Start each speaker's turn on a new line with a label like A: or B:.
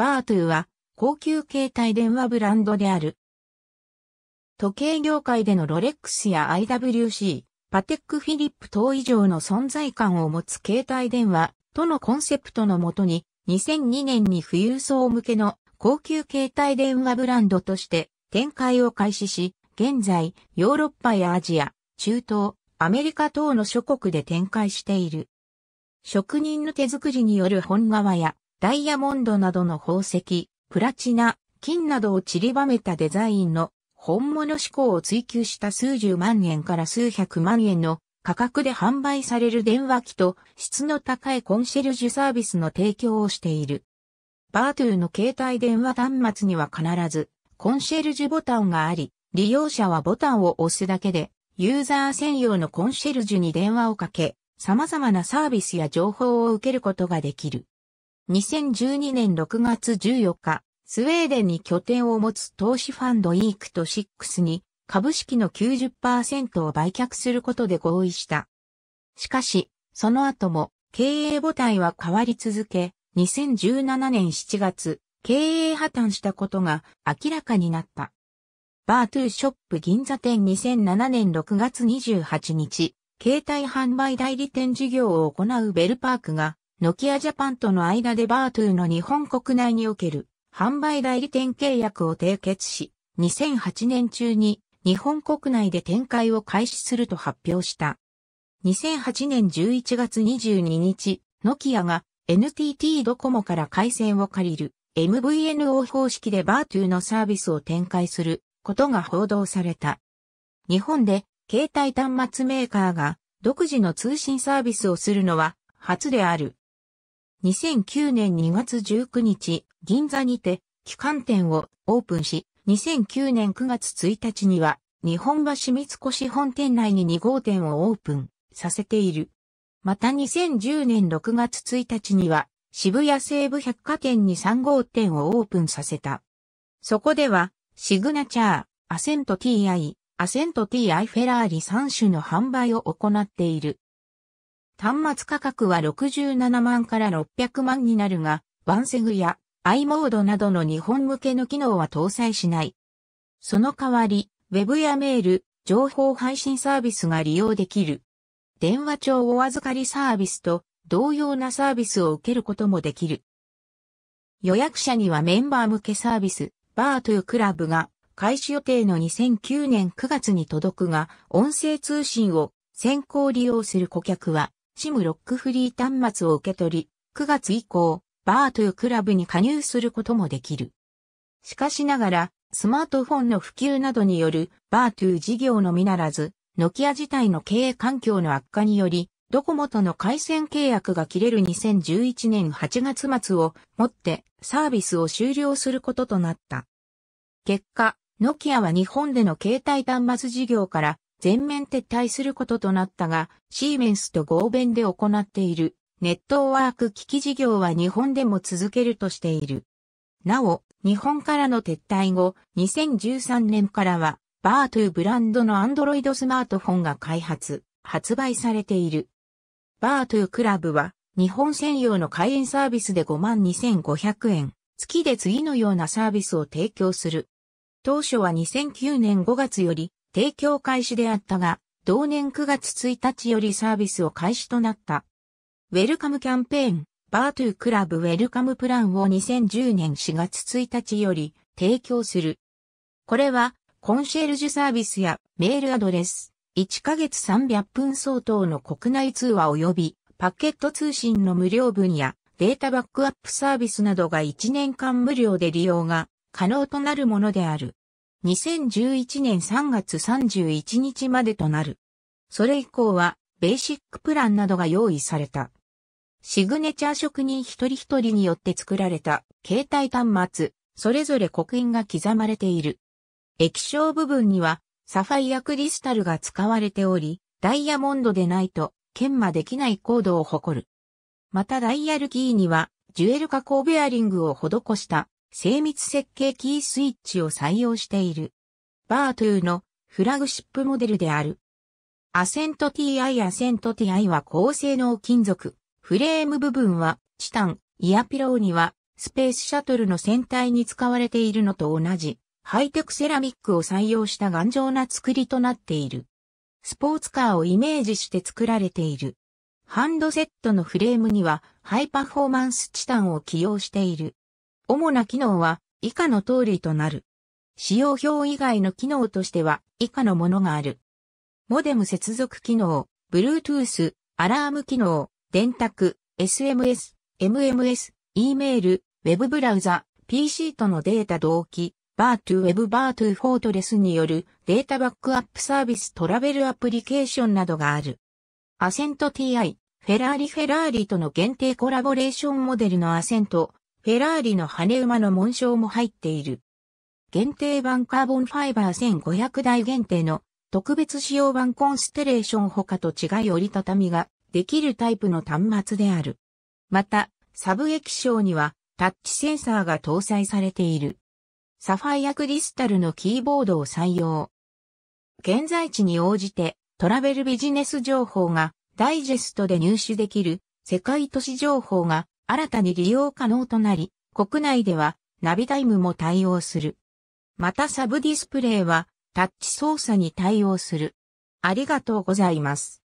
A: バートゥーは高級携帯電話ブランドである。時計業界でのロレックスや IWC、パテックフィリップ等以上の存在感を持つ携帯電話とのコンセプトのもとに2002年に富裕層向けの高級携帯電話ブランドとして展開を開始し、現在ヨーロッパやアジア、中東、アメリカ等の諸国で展開している。職人の手作りによる本革やダイヤモンドなどの宝石、プラチナ、金などを散りばめたデザインの本物志向を追求した数十万円から数百万円の価格で販売される電話機と質の高いコンシェルジュサービスの提供をしている。バートゥーの携帯電話端末には必ずコンシェルジュボタンがあり、利用者はボタンを押すだけでユーザー専用のコンシェルジュに電話をかけ、様々なサービスや情報を受けることができる。2012年6月14日、スウェーデンに拠点を持つ投資ファンドイークとシックスに株式の90%を売却することで合意した。しかし、その後も経営母体は変わり続け、2017年7月、経営破綻したことが明らかになった。バートゥーショップ銀座店2007年6月28日、携帯販売代理店事業を行うベルパークがノキアジャパンとの間でバートゥーの日本国内における販売代理店契約を締結し、2008年中に日本国内で展開を開始すると発表した。2008年11月22日、ノキアが NTT ドコモから回線を借りる MVNO 方式でバートゥーのサービスを展開することが報道された。日本で携帯端末メーカーが独自の通信サービスをするのは初である。2009年2月19日、銀座にて、旗艦店をオープンし、2009年9月1日には、日本橋三越本店内に2号店をオープンさせている。また2010年6月1日には、渋谷西部百貨店に3号店をオープンさせた。そこでは、シグナチャー、アセント TI、アセント TI フェラーリ3種の販売を行っている。端末価格は67万から600万になるが、バンセグや i モードなどの日本向けの機能は搭載しない。その代わり、ウェブやメール、情報配信サービスが利用できる。電話帳お預かりサービスと同様なサービスを受けることもできる。予約者にはメンバー向けサービス、バーというクラブが開始予定の2009年9月に届くが、音声通信を先行利用する顧客はシムロックフリー端末を受け取り、9月以降、バーというクラブに加入することもできる。しかしながら、スマートフォンの普及などによるバートゥー事業のみならず、ノキア自体の経営環境の悪化により、ドコモとの回線契約が切れる2011年8月末をもってサービスを終了することとなった。結果、ノキアは日本での携帯端末事業から全面撤退することとなったが、シーメンスと合弁で行っているネットワーク機器事業は日本でも続けるとしている。なお、日本からの撤退後、2013年からは、バーというブランドのアンドロイドスマートフォンが開発、発売されている。バーというクラブは、日本専用の会員サービスで52,500円、月で次のようなサービスを提供する。当初は2009年5月より、提供開始であったが、同年9月1日よりサービスを開始となった。ウェルカムキャンペーン、バートゥークラブウェルカムプランを2010年4月1日より提供する。これは、コンシェルジュサービスやメールアドレス、1ヶ月300分相当の国内通話及びパケット通信の無料分やデータバックアップサービスなどが1年間無料で利用が可能となるものである。2011年3月31日までとなる。それ以降は、ベーシックプランなどが用意された。シグネチャー職人一人一人によって作られた携帯端末、それぞれ刻印が刻まれている。液晶部分にはサファイアクリスタルが使われており、ダイヤモンドでないと研磨できない高度を誇る。またダイヤルキーにはジュエル加工ベアリングを施した精密設計キースイッチを採用している。バートゥーのフラグシップモデルである。アセント TI アセント TI は高性能金属、フレーム部分はチタン、イヤピローにはスペースシャトルの船体に使われているのと同じハイテクセラミックを採用した頑丈な作りとなっている。スポーツカーをイメージして作られている。ハンドセットのフレームにはハイパフォーマンスチタンを起用している。主な機能は以下の通りとなる。使用表以外の機能としては以下のものがある。モデム接続機能、Bluetooth、アラーム機能、電卓、SMS、MMS、E メール、Web ブラウザ、PC とのデータ同期、バートゥウェブバートゥフォートレスによるデータバックアップサービストラベルアプリケーションなどがある。アセント TI、フェラーリフェラーリとの限定コラボレーションモデルのアセントフェラーリの羽馬の紋章も入っている。限定版カーボンファイバー1500台限定の特別仕様版コンステレーション他と違い折りたたみができるタイプの端末である。また、サブ液晶にはタッチセンサーが搭載されている。サファイアクリスタルのキーボードを採用。現在地に応じてトラベルビジネス情報がダイジェストで入手できる世界都市情報が新たに利用可能となり、国内ではナビタイムも対応する。またサブディスプレイはタッチ操作に対応する。ありがとうございます。